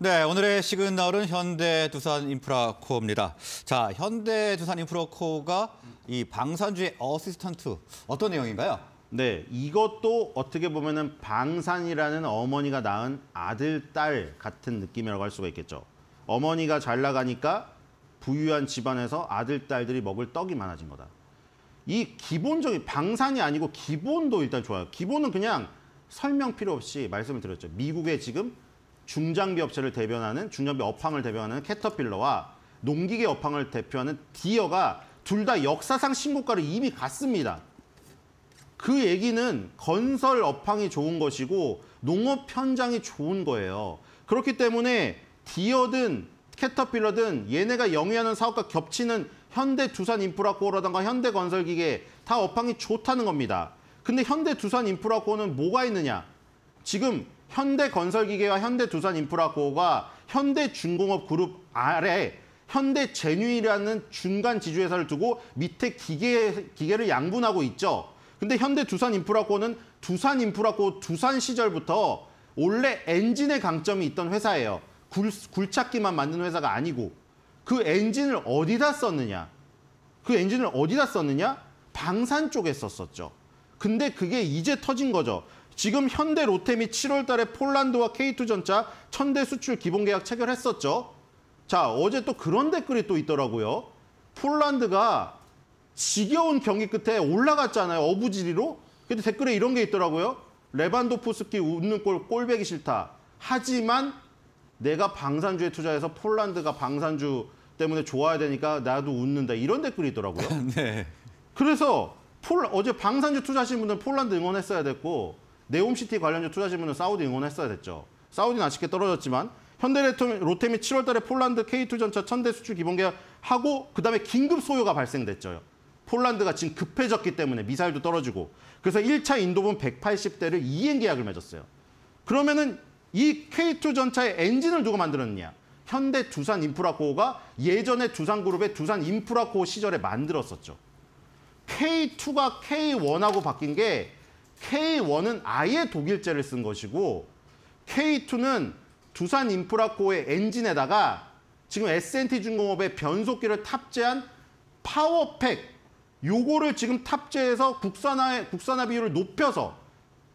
네, 오늘의 시그널은 현대 두산 인프라코어입니다. 자, 현대 두산 인프라코어가 이 방산주의 어시스턴트 어떤 내용인가요? 네, 이것도 어떻게 보면은 방산이라는 어머니가 낳은 아들, 딸 같은 느낌이라고 할 수가 있겠죠. 어머니가 잘 나가니까 부유한 집안에서 아들, 딸들이 먹을 떡이 많아진 거다. 이 기본적인 방산이 아니고 기본도 일단 좋아요. 기본은 그냥 설명 필요 없이 말씀을 드렸죠. 미국의 지금 중장비 업체를 대변하는 중장비 업황을 대변하는 캐터필러와 농기계 업황을 대표하는 디어가 둘 다 역사상 신고가를 이미 갔습니다. 그 얘기는 건설 업황이 좋은 것이고 농업 현장이 좋은 거예요. 그렇기 때문에 디어든 캐터필러든 얘네가 영위하는 사업과 겹치는 현대 두산 인프라코어라든가 현대 건설기계 다 업황이 좋다는 겁니다. 근데 현대 두산 인프라코어는 뭐가 있느냐? 지금 현대건설기계와 현대두산인프라코가 현대중공업그룹 아래 현대제뉴이라는 중간 지주회사를 두고 밑에 기계, 기계를 양분하고 있죠. 근데 현대두산인프라코는두산인프라코 두산 시절부터 원래 엔진의 강점이 있던 회사예요. 굴, 굴착기만 만드는 회사가 아니고 그 엔진을 어디다 썼느냐? 그 엔진을 어디다 썼느냐? 방산 쪽에 썼었죠. 근데 그게 이제 터진 거죠. 지금 현대 로템이 7월 달에 폴란드와 K2전자 천대 수출 기본 계약 체결했었죠. 자, 어제 또 그런 댓글이 또 있더라고요. 폴란드가 지겨운 경기 끝에 올라갔잖아요. 어부지리로. 근데 댓글에 이런 게 있더라고요. 레반도프스키 웃는 꼴 꼴배기 싫다. 하지만 내가 방산주에 투자해서 폴란드가 방산주 때문에 좋아야 되니까 나도 웃는다. 이런 댓글이 있더라고요. 네. 그래서 폴 어제 방산주 투자하신 분들 폴란드 응원했어야 됐고 네옴시티 관련주 투자질문은 사우디 응원했어야 됐죠. 사우디는 아쉽게 떨어졌지만 현대로템이 7월 달에 폴란드 K2전차 천대 수출 기본 계약하고 그다음에 긴급 소요가 발생됐죠. 폴란드가 지금 급해졌기 때문에 미사일도 떨어지고 그래서 1차 인도분 180대를 2행 계약을 맺었어요. 그러면은 이 K2 전차의 엔진을 누가 만들었느냐? 현대 두산 인프라코어가 예전에 두산그룹의 두산 인프라코어 시절에 만들었었죠. K2가 K1하고 바뀐 게 K1은 아예 독일제를 쓴 것이고 K2는 두산 인프라코의 엔진에다가 지금 S&T n 중공업의 변속기를 탑재한 파워팩 요거를 지금 탑재해서 국산화 국산화 비율을 높여서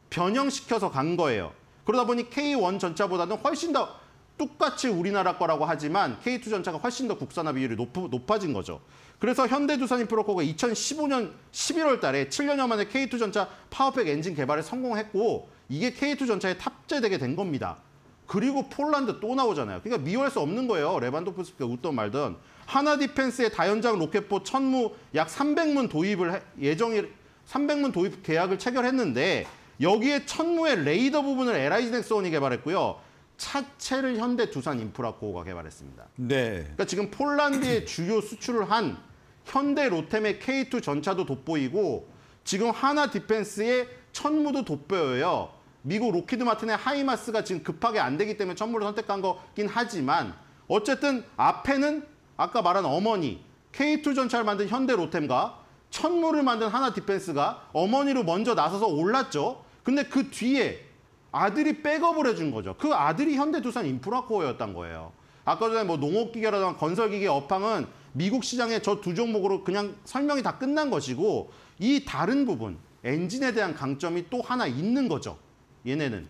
변형시켜서 간 거예요. 그러다 보니 K1 전차보다는 훨씬 더 똑같이 우리나라 거라고 하지만 K2전차가 훨씬 더 국산화 비율이 높, 아진 거죠. 그래서 현대두산인 프로코가 2015년 11월 달에 7년여 만에 K2전차 파워팩 엔진 개발에 성공했고 이게 K2전차에 탑재되게 된 겁니다. 그리고 폴란드 또 나오잖아요. 그러니까 미워할 수 없는 거예요. 레반도프스키가 웃던 말든. 하나 디펜스의 다연장 로켓포 천무 약 300문 도입을 예정일 300문 도입 계약을 체결했는데 여기에 천무의 레이더 부분을 LIG넥스원이 개발했고요. 차체를 현대 두산 인프라코어가 개발했습니다. 네. 그러니까 지금 폴란드의 주요 수출을 한 현대 로템의 K2 전차도 돋보이고 지금 하나 디펜스의 천무도 돋보여요. 미국 로키드 마틴의 하이마스가 지금 급하게 안 되기 때문에 천무를 선택한 거긴 하지만 어쨌든 앞에는 아까 말한 어머니 K2 전차를 만든 현대 로템과 천무를 만든 하나 디펜스가 어머니로 먼저 나서서 올랐죠. 근데 그 뒤에 아들이 백업을 해준 거죠. 그 아들이 현대두산 인프라코어였던 거예요. 아까 전에 뭐 농업기계라든가 건설기계 업황은 미국 시장의 저 두 종목으로 그냥 설명이 다 끝난 것이고 이 다른 부분 엔진에 대한 강점이 또 하나 있는 거죠. 얘네는.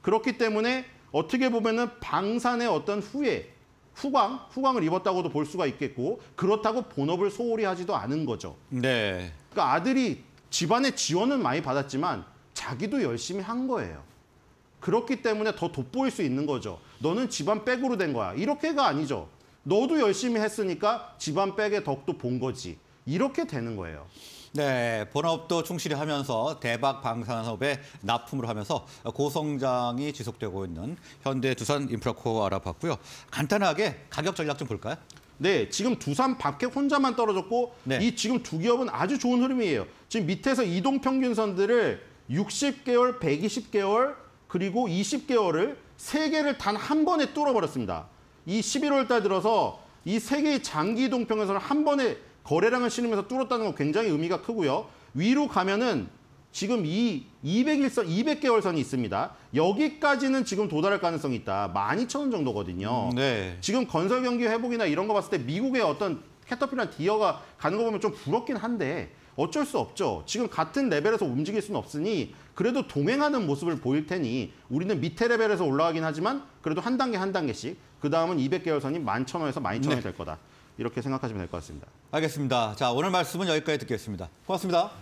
그렇기 때문에 어떻게 보면은 방산의 어떤 후에 후광, 후광을 입었다고도 볼 수가 있겠고 그렇다고 본업을 소홀히 하지도 않은 거죠. 네. 그러니까 아들이 집안의 지원은 많이 받았지만 자기도 열심히 한 거예요. 그렇기 때문에 더 돋보일 수 있는 거죠. 너는 집안 백으로 된 거야. 이렇게가 아니죠. 너도 열심히 했으니까 집안 백의 덕도 본 거지. 이렇게 되는 거예요. 네, 본업도 충실히 하면서 대박 방산업에 납품을 하면서 고성장이 지속되고 있는 현대 두산 인프라코 어 알아봤고요. 간단하게 가격 전략 좀 볼까요? 네, 지금 두산 밖에 혼자만 떨어졌고 네. 이 지금 두 기업은 아주 좋은 흐름이에요. 지금 밑에서 이동 평균선들을 60개월, 120개월, 그리고 20개월을 세개를 단 한 번에 뚫어버렸습니다. 이 11월 달 들어서 이 세개의 장기 동평에서는 한 번에 거래량을 실으면서 뚫었다는 건 굉장히 의미가 크고요. 위로 가면은 지금 이 200일선, 200개월선이 있습니다. 여기까지는 지금 도달할 가능성이 있다. 12,000원 정도거든요. 음, 네. 지금 건설 경기 회복이나 이런 거 봤을 때 미국의 어떤 캐터필란 디어가 가는 거 보면 좀 부럽긴 한데 어쩔 수 없죠. 지금 같은 레벨에서 움직일 수는 없으니 그래도 동행하는 모습을 보일 테니 우리는 밑에 레벨에서 올라가긴 하지만 그래도 한 단계 한 단계씩 그 다음은 200개월선이 11,000원에서 12,000원이 네. 될 거다. 이렇게 생각하시면 될 것 같습니다. 알겠습니다. 자 오늘 말씀은 여기까지 듣겠습니다. 고맙습니다.